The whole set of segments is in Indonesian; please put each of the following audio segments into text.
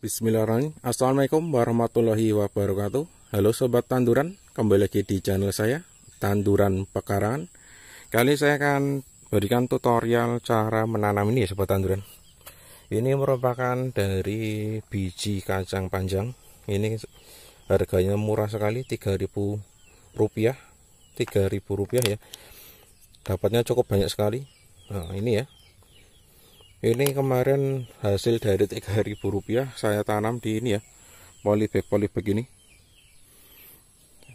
Bismillahirrahmanirrahim Assalamualaikum warahmatullahi wabarakatuh Halo Sobat Tanduran Kembali lagi di channel saya Tanduran Pekarangan Kali saya akan berikan tutorial cara menanam ini ya Sobat Tanduran Ini merupakan dari biji kacang panjang Ini harganya murah sekali 3000 rupiah 3000 rupiah ya Dapatnya cukup banyak sekali Nah ini ya ini kemarin hasil dari 3000 rupiah saya tanam di ini ya polybag polybag ini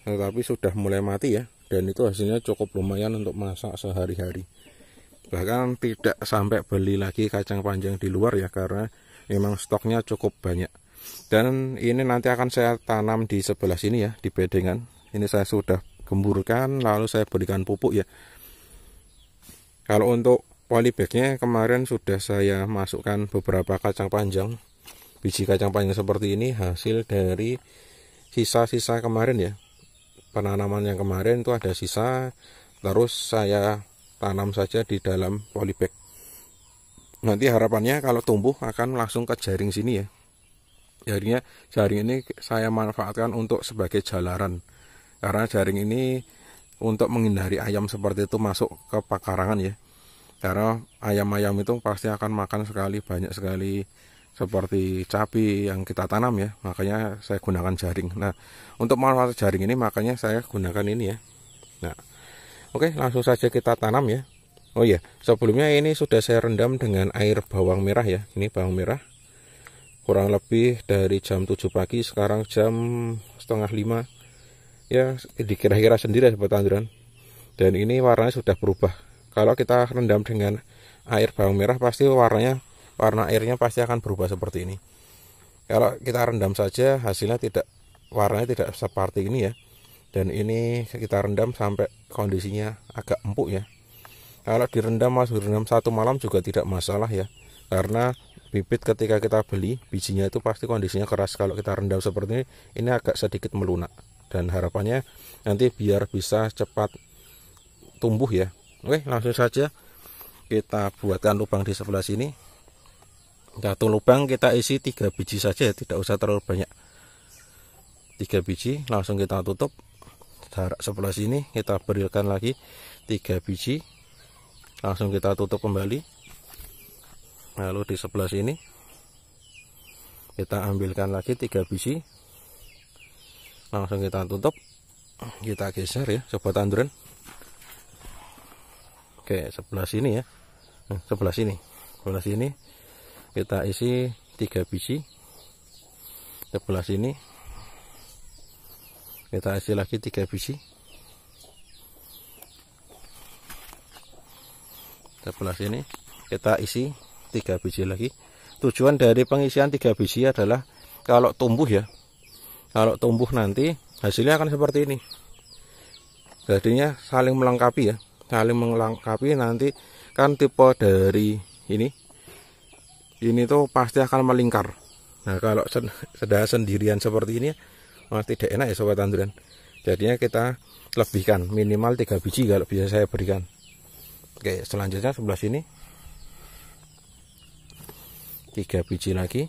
tetapi sudah mulai mati ya dan itu hasilnya cukup lumayan untuk masak sehari-hari bahkan tidak sampai beli lagi kacang panjang di luar ya karena memang stoknya cukup banyak dan ini nanti akan saya tanam di sebelah sini ya di bedengan ini saya sudah gemburkan lalu saya berikan pupuk ya kalau untuk polybagnya kemarin sudah saya masukkan beberapa kacang panjang biji kacang panjang seperti ini hasil dari sisa-sisa kemarin ya penanaman yang kemarin itu ada sisa terus saya tanam saja di dalam polybag nanti harapannya kalau tumbuh akan langsung ke jaring sini ya jaringnya jaring ini saya manfaatkan untuk sebagai jalaran karena jaring ini untuk menghindari ayam seperti itu masuk ke pakarangan ya karena ayam-ayam itu pasti akan makan sekali banyak sekali seperti cabai yang kita tanam ya makanya saya gunakan jaring nah untuk manfaat jaring ini makanya saya gunakan ini ya nah oke langsung saja kita tanam ya oh iya sebelumnya ini sudah saya rendam dengan air bawang merah ya ini bawang merah kurang lebih dari jam 7 pagi sekarang jam setengah lima. ya dikira-kira sendiri ya sobat dan ini warnanya sudah berubah kalau kita rendam dengan air bawang merah pasti warnanya warna airnya pasti akan berubah seperti ini kalau kita rendam saja hasilnya tidak warnanya tidak seperti ini ya dan ini kita rendam sampai kondisinya agak empuk ya kalau direndam mas, direndam satu malam juga tidak masalah ya karena bibit ketika kita beli bijinya itu pasti kondisinya keras kalau kita rendam seperti ini ini agak sedikit melunak dan harapannya nanti biar bisa cepat tumbuh ya Oke, langsung saja kita buatkan lubang di sebelah sini. Satu lubang kita isi tiga biji saja, ya, tidak usah terlalu banyak. Tiga biji langsung kita tutup. Jarak sebelah sini kita berikan lagi tiga biji. Langsung kita tutup kembali. Lalu di sebelah sini kita ambilkan lagi tiga biji. Langsung kita tutup. Kita geser ya, sobat Andren. Oke sebelah sini ya hmm, sebelah sini sebelah sini kita isi tiga biji sebelah sini kita isi lagi tiga biji sebelah sini kita isi tiga biji lagi tujuan dari pengisian tiga biji adalah kalau tumbuh ya kalau tumbuh nanti hasilnya akan seperti ini jadinya saling melengkapi ya saling melengkapi nanti kan tipe dari ini ini tuh pasti akan melingkar nah kalau sudah sendirian seperti ini masih tidak enak ya sobat tanduran jadinya kita lebihkan minimal 3 biji kalau bisa saya berikan oke selanjutnya sebelah sini 3 biji lagi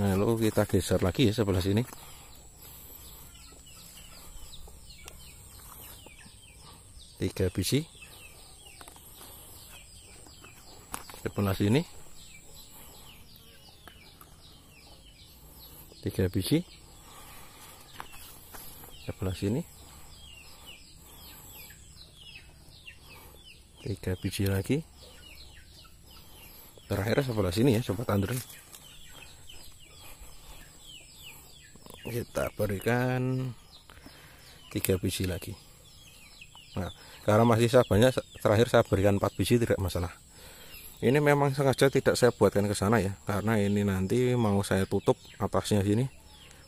nah lalu kita geser lagi ya sebelah sini tiga biji sebelah ini, tiga biji sebelah ini, tiga biji lagi terakhir sebelah sini ya sobat tandurin, kita berikan tiga biji lagi Nah, karena masih saya banyak, terakhir saya berikan 4 biji tidak masalah. Ini memang sengaja tidak saya buatkan ke sana ya, karena ini nanti mau saya tutup atasnya sini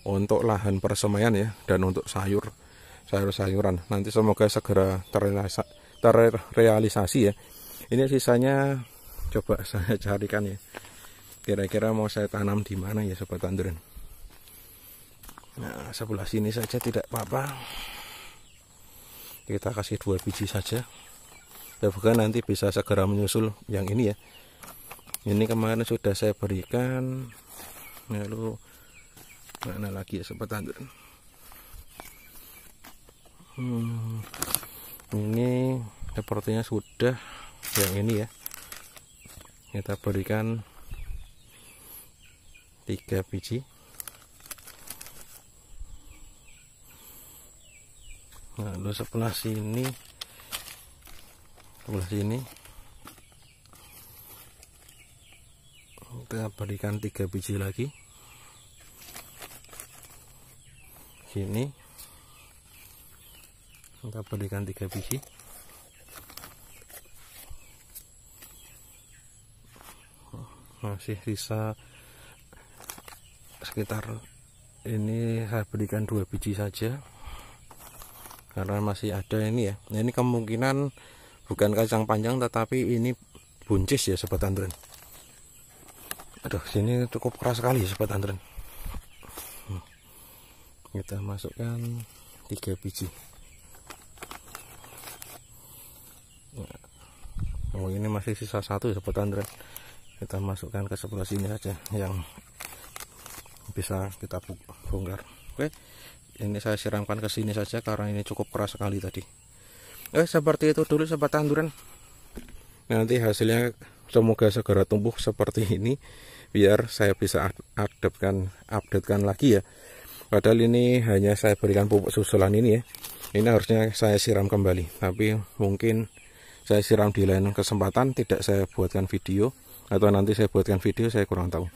untuk lahan persemaian ya dan untuk sayur sayur-sayuran. Nanti semoga segera terrealisasi ya. Ini sisanya coba saya carikan ya. Kira-kira mau saya tanam di mana ya sobat tanduran. Nah, sebelah sini saja tidak apa-apa kita kasih dua biji saja ya nanti bisa segera menyusul yang ini ya ini kemarin sudah saya berikan lalu mana lagi ya sempat hmm, ini sepertinya sudah yang ini ya kita berikan tiga biji Nah, lu sebelah sini sebelah sini kita berikan tiga biji lagi sini kita berikan tiga biji masih sisa sekitar ini saya berikan dua biji saja karena masih ada ini ya nah, ini kemungkinan bukan kacang panjang tetapi ini buncis ya sobat antren aduh sini cukup keras sekali ya sobat antren hmm. kita masukkan tiga biji nah, oh ini masih sisa satu ya sobat antren kita masukkan ke sebelah sini aja yang bisa kita bongkar oke ini saya siramkan ke sini saja karena ini cukup keras sekali tadi eh seperti itu dulu sobat tanduran nanti hasilnya semoga segera tumbuh seperti ini biar saya bisa updatekan updatekan lagi ya padahal ini hanya saya berikan pupuk susulan ini ya ini harusnya saya siram kembali tapi mungkin saya siram di lain kesempatan tidak saya buatkan video atau nanti saya buatkan video saya kurang tahu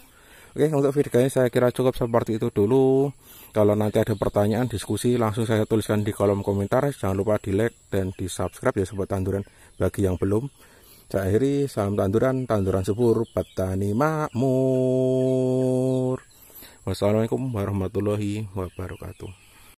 Oke untuk videonya saya kira cukup seperti itu dulu Kalau nanti ada pertanyaan diskusi langsung saya tuliskan di kolom komentar Jangan lupa di like dan di subscribe ya Sobat Tanduran bagi yang belum Saya akhiri salam tanduran, tanduran subur, petani makmur Wassalamualaikum warahmatullahi wabarakatuh